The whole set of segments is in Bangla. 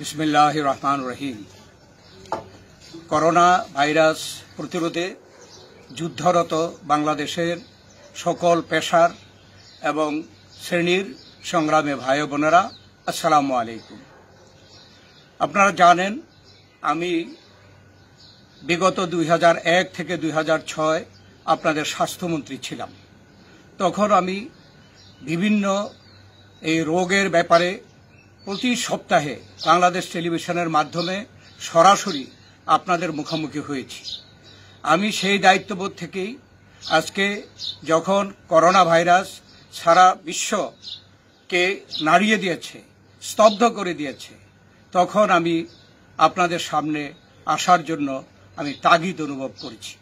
বিসমিল্লাহ রহমান রহিম করোনা ভাইরাস প্রতিরোধে যুদ্ধরত বাংলাদেশের সকল পেশার এবং শ্রেণীর সংগ্রামে ভাই বোনেরা আসসালামু আলাইকুম আপনারা জানেন আমি বিগত দুই থেকে দুই আপনাদের স্বাস্থ্যমন্ত্রী ছিলাম তখন আমি বিভিন্ন এই রোগের ব্যাপারে প্রতি সপ্তাহে বাংলাদেশ টেলিভিশনের মাধ্যমে সরাসরি আপনাদের মুখোমুখি হয়েছি আমি সেই দায়িত্ববোধ থেকেই আজকে যখন করোনা ভাইরাস সারা বিশ্বকে নাড়িয়ে দিয়েছে স্তব্ধ করে দিয়েছে তখন আমি আপনাদের সামনে আসার জন্য আমি তাগিদ অনুভব করেছি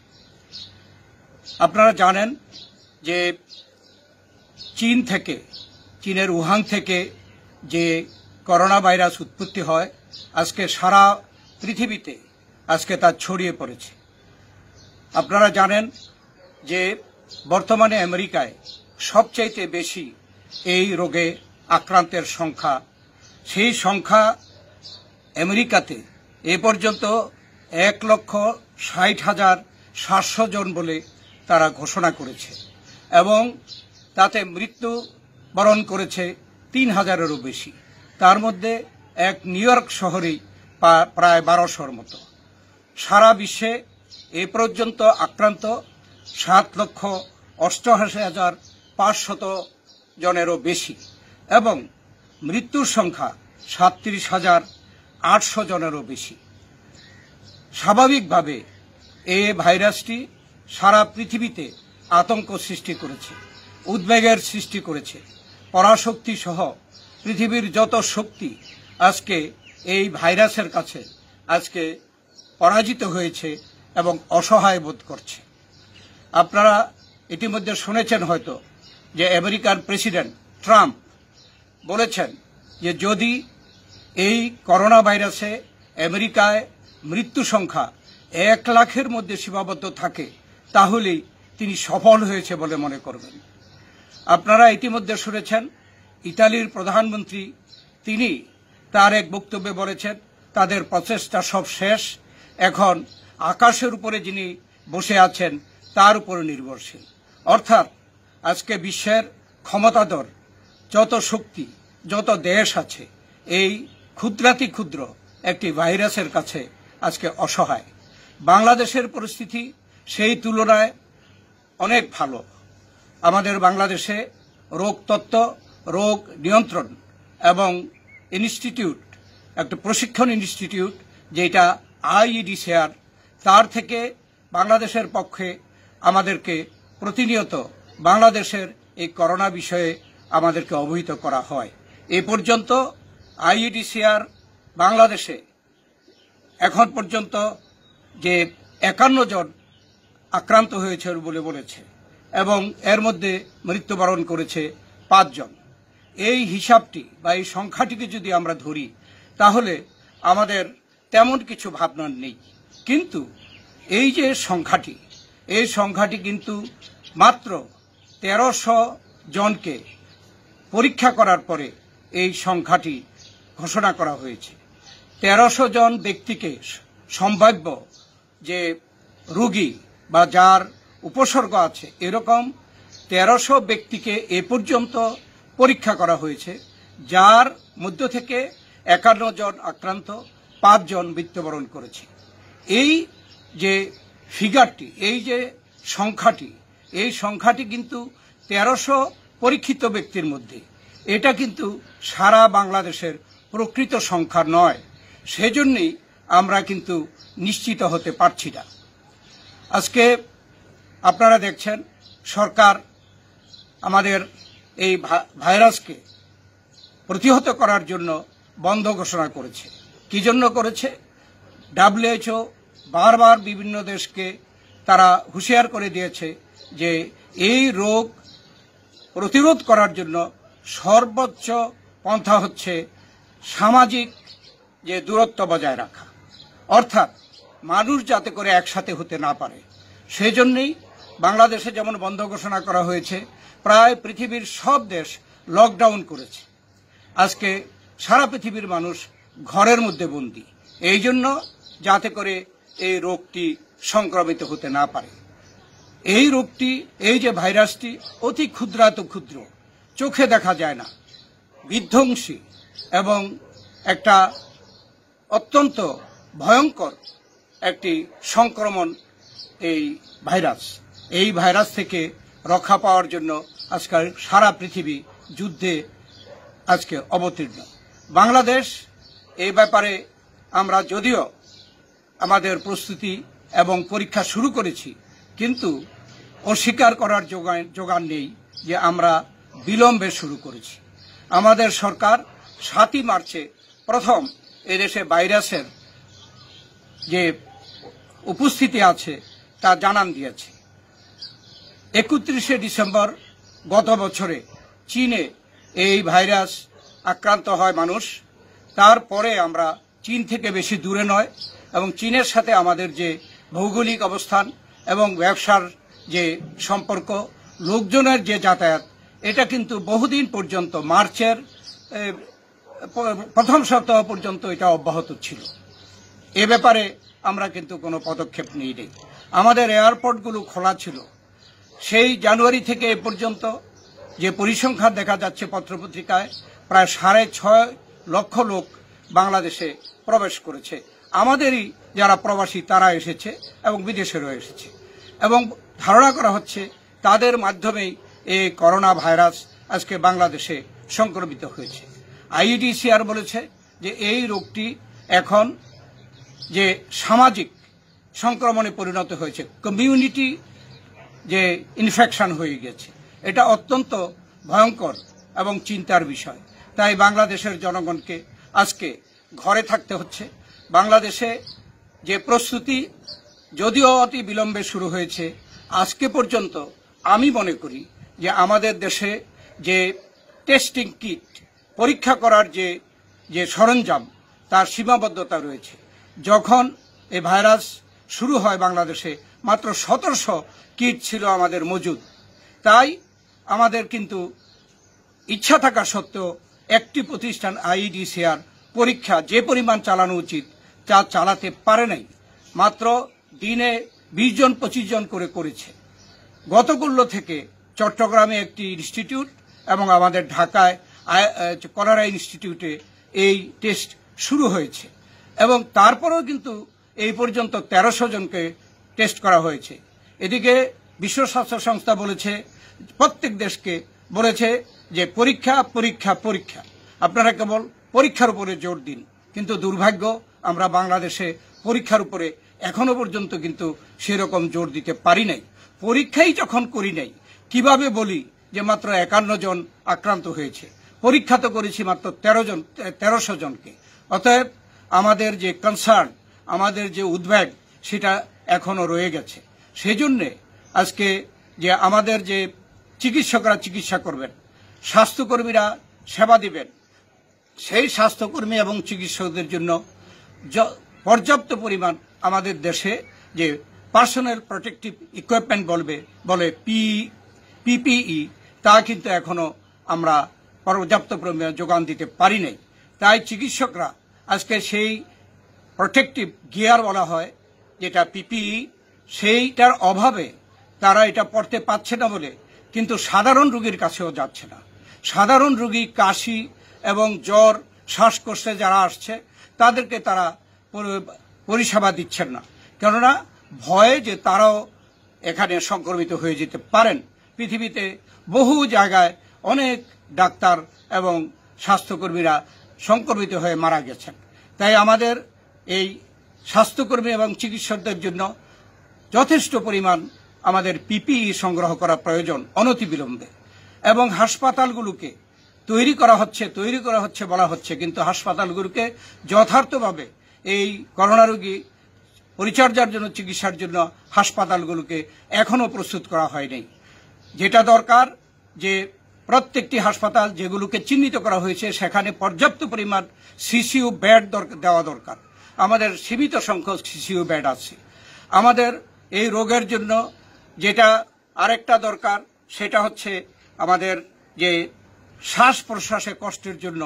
আপনারা জানেন যে চীন থেকে চীনের উহাং থেকে যে করোনা ভাইরাস উৎপত্তি হয় আজকে সারা পৃথিবীতে আজকে তা ছড়িয়ে পড়েছে আপনারা জানেন যে বর্তমানে আমেরিকায় সবচাইতে বেশি এই রোগে আক্রান্তের সংখ্যা সেই সংখ্যা আমেরিকাতে এ পর্যন্ত এক লক্ষ ষাট হাজার সাতশো জন বলে তারা ঘোষণা করেছে এবং তাতে মৃত্যু বরণ করেছে তিন হাজারেরও বেশি তার মধ্যে এক নিউ ইয়র্ক শহরেই প্রায় বারোশোর মতো সারা বিশ্বে এ পর্যন্ত আক্রান্ত সাত লক্ষ অষ্টআশি হাজার পাঁচশত জনেরও বেশি এবং মৃত্যুর সংখ্যা সাতত্রিশ হাজার আটশো জনেরও বেশি স্বাভাবিকভাবে এ ভাইরাসটি সারা পৃথিবীতে আতঙ্ক সৃষ্টি করেছে উদ্বেগের সৃষ্টি করেছে পরাশক্তি সহ পৃথিবীর যত শক্তি আজকে এই ভাইরাসের কাছে আজকে পরাজিত হয়েছে এবং অসহায় বোধ করছে আপনারা ইতিমধ্যে শুনেছেন হয়তো যে আমেরিকার প্রেসিডেন্ট ট্রাম্প বলেছেন যে যদি এই করোনা ভাইরাসে আমেরিকায় মৃত্যু সংখ্যা এক লাখের মধ্যে সীমাবদ্ধ থাকে তাহলেই তিনি সফল হয়েছে বলে মনে করবেন আপনারা ইতিমধ্যে শুনেছেন ইতালির প্রধানমন্ত্রী তিনি তার এক বক্তব্যে বলেছেন তাদের প্রচেষ্টা সব শেষ এখন আকাশের উপরে যিনি বসে আছেন তার উপর নির্ভরশীল অর্থাৎ আজকে বিশ্বের ক্ষমতাধর যত শক্তি যত দেশ আছে এই ক্ষুদ্রাতি ক্ষুদ্র একটি ভাইরাসের কাছে আজকে অসহায় বাংলাদেশের পরিস্থিতি সেই তুলনায় অনেক ভালো আমাদের বাংলাদেশে রোগতত্ত্ব রোগ নিয়ন্ত্রণ এবং ইনস্টিটিউট একটা প্রশিক্ষণ ইনস্টিটিউট যেটা আইইডিসিআর তার থেকে বাংলাদেশের পক্ষে আমাদেরকে প্রতিনিয়ত বাংলাদেশের এই করোনা বিষয়ে আমাদেরকে অবহিত করা হয় এ পর্যন্ত আইইডিসিআর বাংলাদেশে এখন পর্যন্ত যে একান্ন জন আক্রান্ত হয়েছে বলে বলেছে এবং এর মধ্যে মৃত্যুবরণ করেছে পাঁচজন এই হিসাবটি বা এই সংখ্যাটিকে যদি আমরা ধরি তাহলে আমাদের তেমন কিছু ভাবনা নেই কিন্তু এই যে সংখ্যাটি এই সংখ্যাটি কিন্তু মাত্র তেরোশো জনকে পরীক্ষা করার পরে এই সংখ্যাটি ঘোষণা করা হয়েছে তেরোশো জন ব্যক্তিকে সম্ভাব্য যে রুগী বা যার উপসর্গ আছে এরকম তেরোশো ব্যক্তিকে এ পর্যন্ত পরীক্ষা করা হয়েছে যার মধ্য থেকে একান্ন জন আক্রান্ত পাঁচজন মৃত্যুবরণ করেছে এই যে ফিগারটি এই যে সংখ্যাটি এই সংখ্যাটি কিন্তু তেরোশো পরীক্ষিত ব্যক্তির মধ্যে এটা কিন্তু সারা বাংলাদেশের প্রকৃত সংখ্যা নয় সেজন্যই আমরা কিন্তু নিশ্চিত হতে পারছি না আজকে আপনারা দেখছেন সরকার আমাদের এই ভাইরাসকে প্রতিহত করার জন্য বন্ধ ঘোষণা করেছে কি জন্য করেছে ডাব্লিউএইচও বারবার বিভিন্ন দেশকে তারা হুঁশিয়ার করে দিয়েছে যে এই রোগ প্রতিরোধ করার জন্য সর্বোচ্চ পন্থা হচ্ছে সামাজিক যে দূরত্ব বজায় রাখা অর্থাৎ মানুষ যাতে করে একসাথে হতে না পারে সেই বাংলাদেশে যেমন বন্ধ ঘোষণা করা হয়েছে প্রায় পৃথিবীর সব দেশ লকডাউন করেছে আজকে সারা পৃথিবীর মানুষ ঘরের মধ্যে বন্দি এই জন্য যাতে করে এই রোগটি সংক্রমিত হতে না পারে এই রোগটি এই যে ভাইরাসটি অতি ক্ষুদ্রাত ক্ষুদ্র চোখে দেখা যায় না বিধ্বংসী এবং একটা অত্যন্ত ভয়ঙ্কর একটি সংক্রমণ এই ভাইরাস এই ভাইরাস থেকে রক্ষা পাওয়ার জন্য আজকাল সারা পৃথিবী যুদ্ধে আজকে অবতীর্ণ বাংলাদেশ এই ব্যাপারে আমরা যদিও আমাদের প্রস্তুতি এবং পরীক্ষা শুরু করেছি কিন্তু অস্বীকার করার যোগান নেই যে আমরা বিলম্বে শুরু করেছি আমাদের সরকার সাতই মার্চে প্রথম এদেশে ভাইরাসের যে উপস্থিতি আছে তা জানান দিয়েছে একত্রিশে ডিসেম্বর গত বছরে চীনে এই ভাইরাস আক্রান্ত হয় মানুষ তারপরে আমরা চীন থেকে বেশি দূরে নয় এবং চীনের সাথে আমাদের যে ভৌগোলিক অবস্থান এবং ব্যবসার যে সম্পর্ক লোকজনের যে যাতায়াত এটা কিন্তু বহুদিন পর্যন্ত মার্চের প্রথম সপ্তাহ পর্যন্ত এটা অব্যাহত ছিল এ ব্যাপারে আমরা কিন্তু কোনো পদক্ষেপ নিইনি আমাদের এয়ারপোর্টগুলো খোলা ছিল সেই জানুয়ারি থেকে এ পর্যন্ত যে পরিসংখ্যান দেখা যাচ্ছে পত্রপত্রিকায় প্রায় সাড়ে ছয় লক্ষ লোক বাংলাদেশে প্রবেশ করেছে আমাদেরই যারা প্রবাসী তারা এসেছে এবং বিদেশেরও এসেছে এবং ধারণা করা হচ্ছে তাদের মাধ্যমেই এই করোনা ভাইরাস আজকে বাংলাদেশে সংক্রমিত হয়েছে আইইডিসিআর বলেছে যে এই রোগটি এখন যে সামাজিক সংক্রমণে পরিণত হয়েছে কমিউনিটি যে ইনফেকশন হয়ে গেছে এটা অত্যন্ত ভয়ঙ্কর এবং চিন্তার বিষয় তাই বাংলাদেশের জনগণকে আজকে ঘরে থাকতে হচ্ছে বাংলাদেশে যে প্রস্তুতি যদিও অতি বিলম্বে শুরু হয়েছে আজকে পর্যন্ত আমি মনে করি যে আমাদের দেশে যে টেস্টিং কিট পরীক্ষা করার যে যে সরঞ্জাম তার সীমাবদ্ধতা রয়েছে যখন এ ভাইরাস শুরু হয় বাংলাদেশে মাত্র সতেরোশো কিট ছিল আমাদের মজুদ তাই আমাদের কিন্তু ইচ্ছা থাকা সত্ত্বেও একটি প্রতিষ্ঠান আইডিসিআর পরীক্ষা যে পরিমাণ চালানো উচিত তা চালাতে পারে নাই মাত্র দিনে বিশ জন পঁচিশ জন করে করেছে গতগুল্য থেকে চট্টগ্রামে একটি ইনস্টিটিউট এবং আমাদের ঢাকায় কনারা ইনস্টিটিউটে এই টেস্ট শুরু হয়েছে এবং তারপরেও কিন্তু এই পর্যন্ত তেরোশো জনকে টেস্ট করা হয়েছে এদিকে বিশ্ব স্বাস্থ্য সংস্থা বলেছে প্রত্যেক দেশকে বলেছে যে পরীক্ষা পরীক্ষা পরীক্ষা আপনারা কেবল পরীক্ষার উপরে জোর দিন কিন্তু দুর্ভাগ্য আমরা বাংলাদেশে পরীক্ষার উপরে এখনো পর্যন্ত কিন্তু সেরকম জোর দিতে পারি নাই পরীক্ষাই যখন করি নাই কিভাবে বলি যে মাত্র একান্ন জন আক্রান্ত হয়েছে পরীক্ষা তো করেছি মাত্র তেরো জন তেরোশো জনকে অতএব আমাদের যে কনসার্ন আমাদের যে উদ্বেগ সেটা এখনও রয়ে গেছে সেজন্যে আজকে যে আমাদের যে চিকিৎসকরা চিকিৎসা করবেন স্বাস্থ্যকর্মীরা সেবা দিবেন সেই স্বাস্থ্যকর্মী এবং চিকিৎসকদের জন্য পর্যাপ্ত পরিমাণ আমাদের দেশে যে পার্সোনাল প্রোটেকটিভ ইকুইপমেন্ট বলবে বলে পি পিপিই তা কিন্তু এখনো আমরা পর্যাপ্ত পরিমাণে যোগান দিতে পারি নাই তাই চিকিৎসকরা আজকে সেই প্রোটেকটিভ গিয়ার বলা হয় যেটা পিপিই e, সেইটার অভাবে তারা এটা পড়তে পারছে না বলে কিন্তু সাধারণ রুগীর কাছেও যাচ্ছে না সাধারণ রুগী কাশি এবং জ্বর শ্বাসকষ্টে যারা আসছে তাদেরকে তারা পরিষেবা দিচ্ছেন না কেননা ভয়ে যে তারাও এখানে সংক্রমিত হয়ে যেতে পারেন পৃথিবীতে বহু জায়গায় অনেক ডাক্তার এবং স্বাস্থ্যকর্মীরা সংক্রমিত হয়ে মারা গেছেন তাই আমাদের এই স্বাস্থ্যকর্মী এবং চিকিৎসকদের জন্য যথেষ্ট পরিমাণ আমাদের পিপিই সংগ্রহ করা প্রয়োজন অনতিবিলম্বে এবং হাসপাতালগুলোকে তৈরি করা হচ্ছে তৈরি করা হচ্ছে বলা হচ্ছে কিন্তু হাসপাতালগুলোকে যথার্থভাবে এই করোনা রোগী পরিচর্যার জন্য চিকিৎসার জন্য হাসপাতালগুলোকে এখনও প্রস্তুত করা হয়নি যেটা দরকার যে প্রত্যেকটি হাসপাতাল যেগুলোকে চিহ্নিত করা হয়েছে সেখানে পর্যাপ্ত পরিমাণ সিসিউ বেড দেওয়া দরকার আমাদের সীমিত সংখ্যক সিসিউ বেড আছে আমাদের এই রোগের জন্য যেটা আরেকটা দরকার সেটা হচ্ছে আমাদের যে শ্বাস প্রশ্বাসে কষ্টের জন্য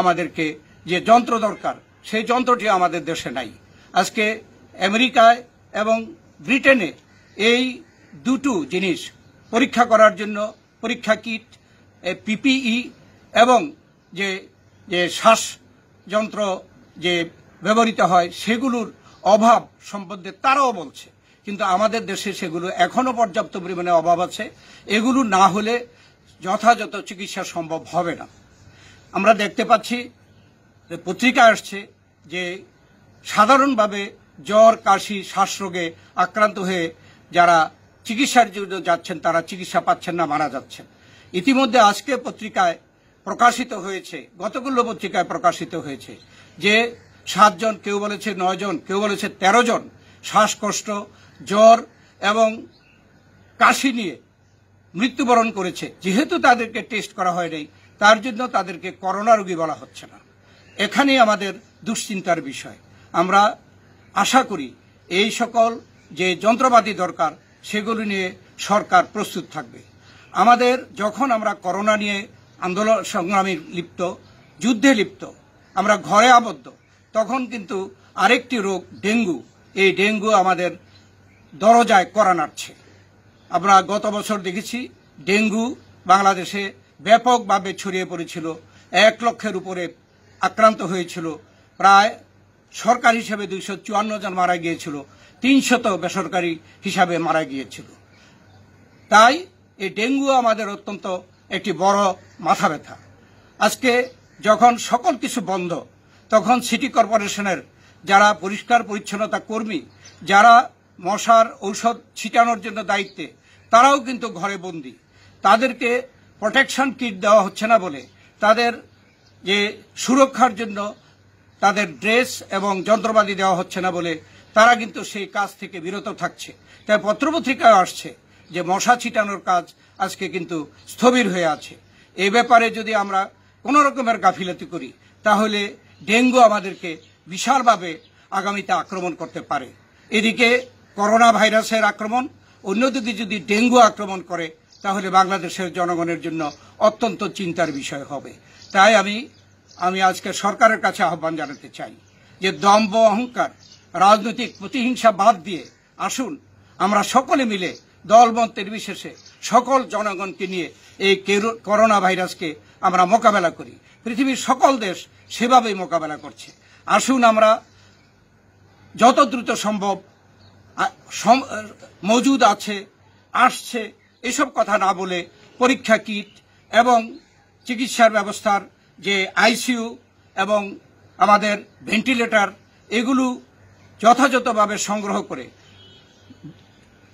আমাদেরকে যে যন্ত্র দরকার সেই যন্ত্রটি আমাদের দেশে নাই আজকে আমেরিকায় এবং ব্রিটেনে এই দুটো জিনিস পরীক্ষা করার জন্য পরীক্ষা কিট পিপিই এবং যে যে শ্বাস যন্ত্র যে ব্যবহৃত হয় সেগুলোর অভাব সম্বন্ধে তারাও বলছে কিন্তু আমাদের দেশে সেগুলো এখনও পর্যাপ্ত পরিমাণে অভাব আছে এগুলো না হলে যথাযথ চিকিৎসা সম্ভব হবে না আমরা দেখতে পাচ্ছি যে পত্রিকা আসছে যে সাধারণভাবে জ্বর কাশি শ্বাসরোগে আক্রান্ত হয়ে যারা চিকিৎসার জন্য যাচ্ছেন তারা চিকিৎসা পাচ্ছেন না মারা যাচ্ছেন ইতিমধ্যে আজকে পত্রিকায় প্রকাশিত হয়েছে গতগুলো পত্রিকায় প্রকাশিত হয়েছে যে সাতজন কেউ বলেছে নয়জন কেউ বলেছে ১৩ জন শ্বাসকষ্ট জ্বর এবং কাশি নিয়ে মৃত্যুবরণ করেছে যেহেতু তাদেরকে টেস্ট করা হয়নি তার জন্য তাদেরকে করোনা রোগী বলা হচ্ছে না এখানেই আমাদের দুশ্চিন্তার বিষয় আমরা আশা করি এই সকল যে যন্ত্রপাতি দরকার সেগুলি নিয়ে সরকার প্রস্তুত থাকবে আমাদের যখন আমরা করোনা নিয়ে আন্দোলন সংগ্রামে লিপ্ত যুদ্ধে লিপ্ত আমরা ঘরে আবদ্ধ তখন কিন্তু আরেকটি রোগ ডেঙ্গু এই ডেঙ্গু আমাদের দরজায় করা নাড়ছে আমরা গত বছর দেখেছি ডেঙ্গু বাংলাদেশে ব্যাপকভাবে ছড়িয়ে পড়েছিল এক লক্ষের উপরে আক্রান্ত হয়েছিল প্রায় সরকার হিসেবে দুইশো চুয়ান্ন জন মারা গিয়েছিল তিনশত বেসরকারি হিসাবে মারা গিয়েছিল তাই এই ডেঙ্গু আমাদের অত্যন্ত একটি বড় মাথা ব্যথা আজকে যখন সকল কিছু বন্ধ তখন সিটি কর্পোরেশনের যারা পরিষ্কার পরিচ্ছন্নতা কর্মী যারা মশার ঔষধ ছিটানোর জন্য দায়িত্বে তারাও কিন্তু ঘরে বন্দি তাদেরকে প্রোটেকশন কিট দেওয়া হচ্ছে না বলে তাদের যে সুরক্ষার জন্য তাদের ড্রেস এবং যন্ত্রপাতি দেওয়া হচ্ছে না বলে তারা কিন্তু সেই কাজ থেকে বিরত থাকছে তাই পত্রপত্রিকায় আসছে যে মশা ছিটানোর কাজ আজকে কিন্তু স্থবির হয়ে আছে এ ব্যাপারে যদি আমরা কোনো রকমের গাফিলতি করি তাহলে ডেঙ্গু আমাদেরকে বিশালভাবে আগামীতে আক্রমণ করতে পারে এদিকে করোনা ভাইরাসের আক্রমণ অন্যদিকে যদি ডেঙ্গু আক্রমণ করে তাহলে বাংলাদেশের জনগণের জন্য অত্যন্ত চিন্তার বিষয় হবে তাই আমি আমি আজকে সরকারের কাছে আহ্বান জানাতে চাই যে দম্ব অহংকার রাজনৈতিক প্রতিহিংসা বাদ দিয়ে আসুন আমরা সকলে মিলে দলমত নির্বিশেষে সকল জনগণকে নিয়ে এই করোনা ভাইরাসকে আমরা মোকাবেলা করি পৃথিবীর সকল দেশ সেভাবেই মোকাবেলা করছে আসুন আমরা যত দ্রুত সম্ভব মজুদ আছে আসছে এসব কথা না বলে পরীক্ষা কিট এবং চিকিৎসার ব্যবস্থার যে আইসিইউ এবং আমাদের ভেন্টিলেটর এগুলো যথাযথভাবে সংগ্রহ করে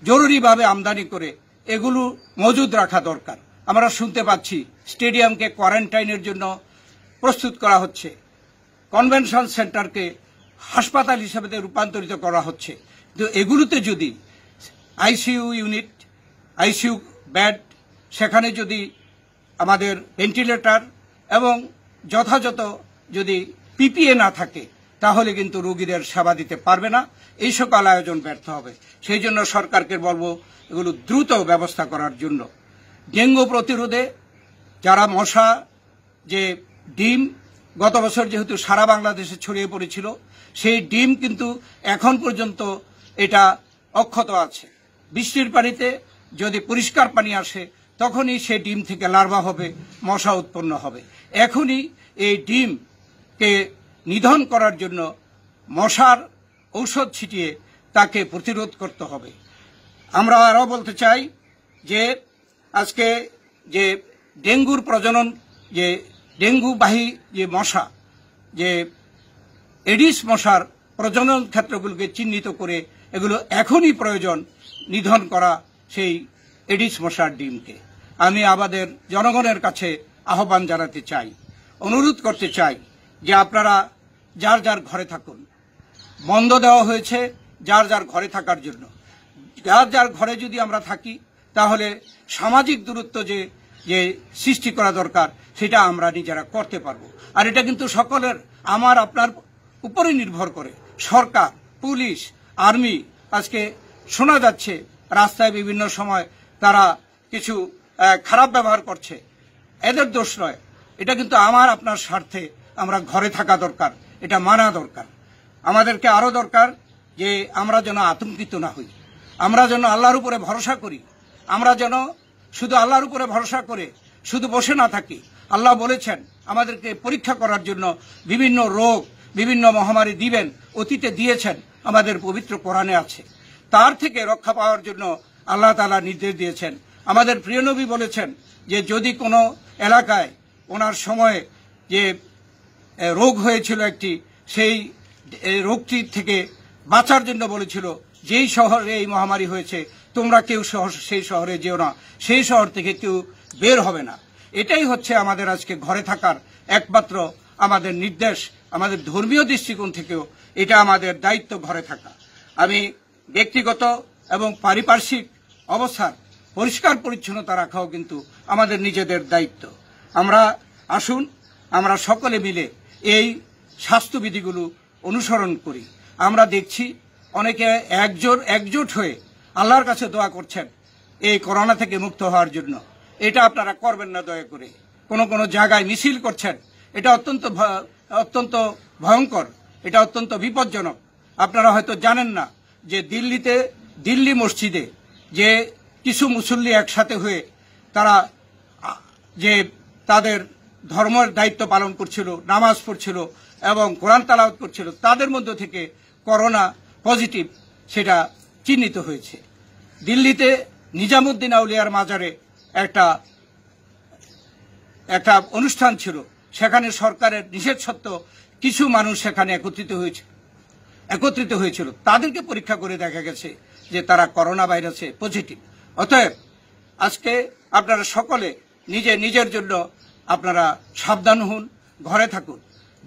জরুরিভাবে আমদানি করে এগুলো মজুদ রাখা দরকার আমরা শুনতে পাচ্ছি স্টেডিয়ামকে কোয়ারেন্টাইনের জন্য প্রস্তুত করা হচ্ছে কনভেনশন সেন্টারকে হাসপাতাল হিসেবে রূপান্তরিত করা হচ্ছে কিন্তু এগুলোতে যদি আইসিইউ ইউনিট আইসিইউ ব্যাড সেখানে যদি আমাদের ভেন্টিলেটার এবং যথাযথ যদি পিপিএ না থাকে তাহলে কিন্তু রোগীদের সেবা দিতে পারবে না এই সকল আয়োজন ব্যর্থ হবে সেই জন্য সরকারকে বলব এগুলো দ্রুত ব্যবস্থা করার জন্য ডেঙ্গু প্রতিরোধে যারা মশা যে ডিম গত বছর যেহেতু সারা বাংলাদেশে ছড়িয়ে পড়েছিল সেই ডিম কিন্তু এখন পর্যন্ত এটা অক্ষত আছে বৃষ্টির পানিতে যদি পরিষ্কার পানি আসে তখনই সে ডিম থেকে লার্ভা হবে মশা উৎপন্ন হবে এখনই এই ডিমকে নিধন করার জন্য মশার ঔষধ ছিটিয়ে তাকে প্রতিরোধ করতে হবে আমরা আরও বলতে চাই যে আজকে যে ডেঙ্গুর প্রজনন যে ডেঙ্গুবাহী যে মশা যে এডিস মশার প্রজনন ক্ষেত্রগুলোকে চিহ্নিত করে এগুলো এখনই প্রয়োজন নিধন করা সেই এডিস মশার ডিমকে আমি আমাদের জনগণের কাছে আহ্বান জানাতে চাই অনুরোধ করতে চাই যে আপনারা যার যার ঘরে থাকুন বন্ধ দেওয়া হয়েছে যার যার ঘরে থাকার জন্য যার যার ঘরে যদি আমরা থাকি তাহলে সামাজিক দূরত্ব যে যে সৃষ্টি করা দরকার সেটা আমরা নিজেরা করতে পারবো আর এটা কিন্তু সকলের আমার আপনার উপরে নির্ভর করে সরকার পুলিশ আর্মি আজকে শোনা যাচ্ছে রাস্তায় বিভিন্ন সময় তারা কিছু খারাপ ব্যবহার করছে এদের দোষ নয় এটা কিন্তু আমার আপনার স্বার্থে আমরা ঘরে থাকা দরকার এটা মানা দরকার আমাদেরকে আরও দরকার যে আমরা যেন আতঙ্কিত না হই আমরা যেন আল্লাহর উপরে ভরসা করি আমরা যেন শুধু আল্লাহর উপরে ভরসা করে শুধু বসে না থাকি আল্লাহ বলেছেন আমাদেরকে পরীক্ষা করার জন্য বিভিন্ন রোগ বিভিন্ন মহামারী দিবেন অতীতে দিয়েছেন আমাদের পবিত্র কোরআনে আছে তার থেকে রক্ষা পাওয়ার জন্য আল্লাহ তালা নির্দেশ দিয়েছেন আমাদের প্রিয় নবী বলেছেন যে যদি কোনো এলাকায় ওনার সময়ে যে রোগ হয়েছিল একটি সেই রোগটির থেকে বাঁচার জন্য বলেছিল যেই শহরে এই মহামারী হয়েছে তোমরা কেউ শহর সেই শহরে যেও না সেই শহর থেকে কেউ বের হবে না এটাই হচ্ছে আমাদের আজকে ঘরে থাকার একমাত্র আমাদের নির্দেশ আমাদের ধর্মীয় দৃষ্টিকোণ থেকেও এটা আমাদের দায়িত্ব ঘরে থাকা আমি ব্যক্তিগত এবং পারিপার্শ্বিক অবস্থার পরিষ্কার পরিচ্ছন্নতা রাখাও কিন্তু আমাদের নিজেদের দায়িত্ব আমরা আসুন আমরা সকলে মিলে এই স্বাস্থ্যবিধিগুলো অনুসরণ করি আমরা দেখছি অনেকে একজোট একজোট হয়ে আল্লাহর কাছে দোয়া করছেন এই করোনা থেকে মুক্ত হওয়ার জন্য এটা আপনারা করবেন না দয়া করে কোনো কোনো জায়গায় মিছিল করছেন এটা অত্যন্ত অত্যন্ত ভয়ঙ্কর এটা অত্যন্ত বিপজ্জনক আপনারা হয়তো জানেন না যে দিল্লিতে দিল্লি মসজিদে যে কিছু মুসল্লি একসাথে হয়ে তারা যে তাদের ধর্মের দায়িত্ব পালন করছিল নামাজ পড়ছিল এবং কোরআন তালাওয়াত করছিল তাদের মধ্য থেকে করোনা পজিটিভ সেটা চিহ্নিত হয়েছে দিল্লিতে নিজামুদ্দিন আউলিয়ার মাজারে একটা একটা অনুষ্ঠান ছিল সেখানে সরকারের নিষেধ সত্ত্বেও কিছু মানুষ সেখানে একত্রিত হয়েছে একত্রিত হয়েছিল তাদেরকে পরীক্ষা করে দেখা গেছে যে তারা করোনা ভাইরাসে পজিটিভ অতএব আজকে আপনারা সকলে নিজে নিজের জন্য আপনারা সাবধান হন ঘরে থাকুন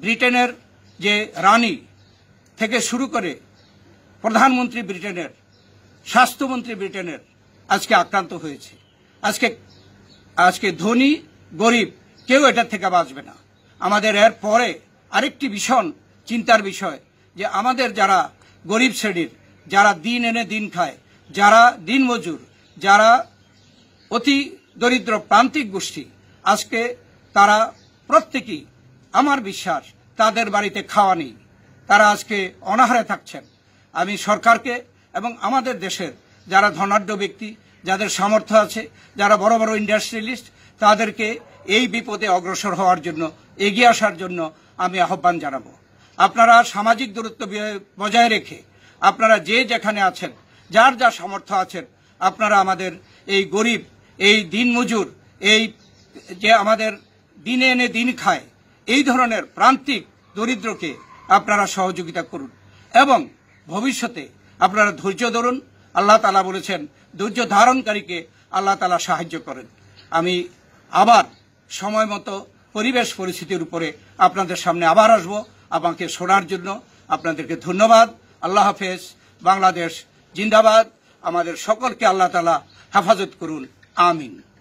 ব্রিটেনের যে রানী থেকে শুরু করে প্রধানমন্ত্রী ব্রিটেনের স্বাস্থ্যমন্ত্রী ব্রিটেনের আজকে আক্রান্ত হয়েছে আজকে আজকে ধনী গরিব কেউ এটার থেকে বাঁচবে না আমাদের এর পরে আরেকটি ভীষণ চিন্তার বিষয় যে আমাদের যারা গরিব শ্রেণীর যারা দিন এনে দিন খায় যারা দিনমজুর যারা অতি দরিদ্র প্রান্তিক গোষ্ঠী আজকে তারা প্রত্যেকেই আমার বিশ্বাস তাদের বাড়িতে খাওয়া নেই তারা আজকে অনাহারে থাকছেন আমি সরকারকে এবং আমাদের দেশের যারা ধনাঢ্য ব্যক্তি যাদের সামর্থ্য আছে যারা বড় বড় ইন্ডাস্ট্রিয়ালিস্ট তাদেরকে এই বিপদে অগ্রসর হওয়ার জন্য এগিয়ে আসার জন্য আমি আহ্বান জানাব আপনারা সামাজিক দূরত্ব বজায় রেখে আপনারা যে যেখানে আছেন যার যা সামর্থ্য আছেন আপনারা আমাদের এই গরিব এই দিনমজুর এই যে আমাদের দিনে এনে দিন খায় এই ধরনের প্রান্তিক দরিদ্রকে আপনারা সহযোগিতা করুন এবং ভবিষ্যতে আপনারা ধৈর্য ধরুন আল্লাহ তালা বলেছেন ধৈর্য ধারণকারীকে আল্লাহ তালা সাহায্য করেন আমি আবার সময় মতো পরিবেশ পরিস্থিতির উপরে আপনাদের সামনে আবার আসব আমাকে শোনার জন্য আপনাদেরকে ধন্যবাদ আল্লাহ হাফেজ বাংলাদেশ জিন্দাবাদ আমাদের সকলকে আল্লাহ তালা হেফাজত করুন আমিন